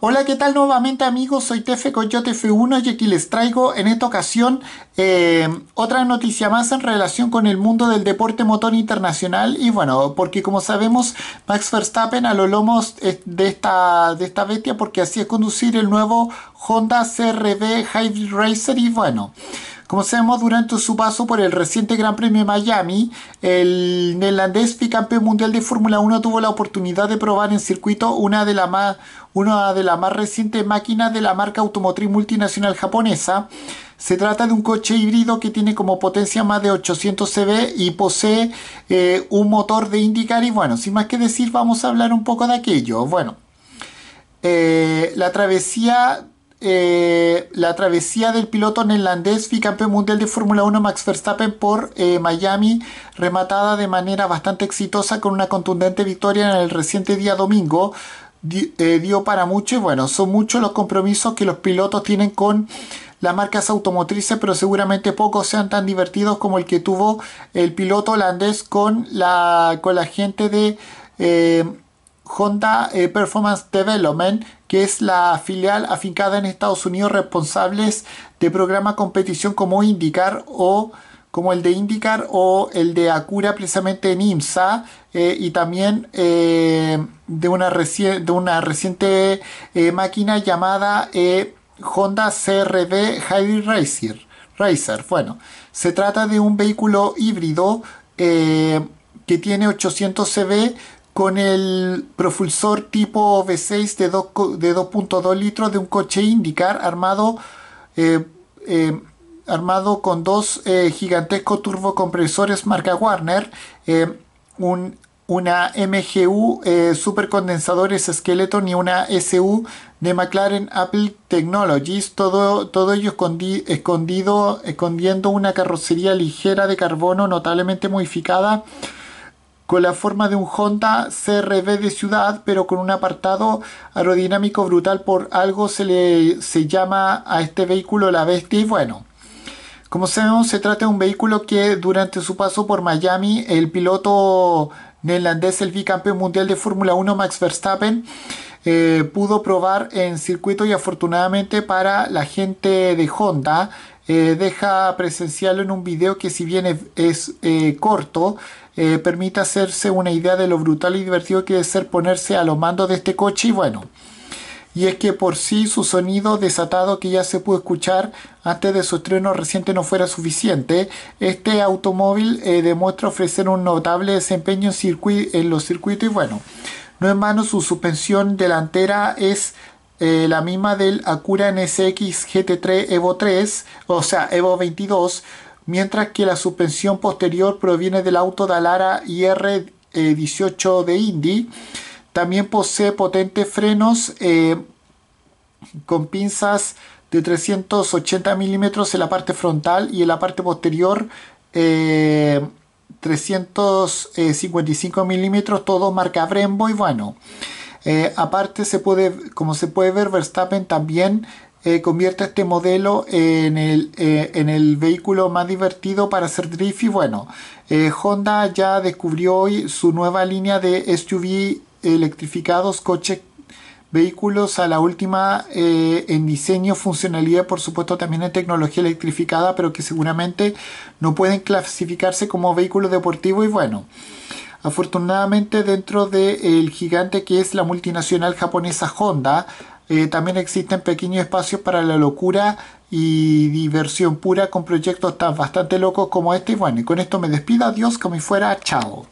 Hola, ¿qué tal nuevamente amigos? Soy Tefe Coyote F1 y aquí les traigo en esta ocasión eh, otra noticia más en relación con el mundo del deporte motor internacional y bueno, porque como sabemos Max Verstappen a los lomos eh, de esta, de esta bestia porque así es conducir el nuevo Honda CRB Hybrid Racer y bueno... Como sabemos, durante su paso por el reciente Gran Premio de Miami, el neerlandés campeón mundial de Fórmula 1 tuvo la oportunidad de probar en circuito una de las más, más recientes máquinas de la marca automotriz multinacional japonesa. Se trata de un coche híbrido que tiene como potencia más de 800 CV y posee eh, un motor de IndyCar. Y bueno, sin más que decir, vamos a hablar un poco de aquello. Bueno, eh, la travesía eh, la travesía del piloto neerlandés y campeón mundial de Fórmula 1 Max Verstappen por eh, Miami, rematada de manera bastante exitosa con una contundente victoria en el reciente día domingo, eh, dio para mucho y bueno, son muchos los compromisos que los pilotos tienen con las marcas automotrices, pero seguramente pocos sean tan divertidos como el que tuvo el piloto holandés con la, con la gente de... Honda Performance Development que es la filial afincada en Estados Unidos responsables de programa competición como indicar o como el de IndyCar o el de Acura precisamente en IMSA eh, y también eh, de, una de, una reciente eh, máquina llamada Honda CRB Hybrid Racer. Racer. Bueno, se trata de un vehículo híbrido que tiene 800 CV con el propulsor tipo V6 de 2.2 litros de un coche IndyCar armado, eh, eh, armado con dos eh, gigantescos turbocompresores marca Warner, un, una MGU supercondensadores esqueleto y una SU de McLaren Apple Technologies, todo, ello escondido, escondiendo una carrocería ligera de carbono notablemente modificada con la forma de un Honda CRV de ciudad, pero con un apartado aerodinámico brutal. Por algo se le llama a este vehículo la bestia. Y bueno, como sabemos, se trata de un vehículo que durante su paso por Miami, el piloto neerlandés, el bicampeón mundial de Fórmula 1, Max Verstappen, eh, pudo probar en circuito y afortunadamente para la gente de Honda eh, deja presenciarlo en un video que si bien es, eh, corto, eh, permite hacerse una idea de lo brutal y divertido que es ser ponerse a los mandos de este coche y bueno. Y es que por sí su sonido desatado que ya se pudo escuchar antes de su estreno reciente no fuera suficiente, este automóvil demuestra ofrecer un notable desempeño en, en los circuitos y bueno, no en manos su suspensión delantera es eh, la misma del Acura NSX GT3 Evo 3, o sea, Evo 22, mientras que la suspensión posterior proviene del auto Dalara IR 18 eh, de Indy. También posee potentes frenos eh, con pinzas de 380 milímetros en la parte frontal y en la parte posterior 355 milímetros, todo marca Brembo y bueno. Eh, aparte, se puede, como se puede ver, Verstappen también eh, convierte este modelo eh, en el, vehículo más divertido para hacer drift y bueno, Honda ya descubrió hoy su nueva línea de SUV electrificados, coches, vehículos a la última en diseño, funcionalidad, por supuesto también en tecnología electrificada, pero que seguramente no pueden clasificarse como vehículo deportivo y bueno. Afortunadamente dentro del eh, gigante que es la multinacional japonesa Honda, eh, también existen pequeños espacios para la locura y diversión pura con proyectos tan bastante locos como este. Y bueno, y con esto me despido. Adiós, como si fuera. Chao.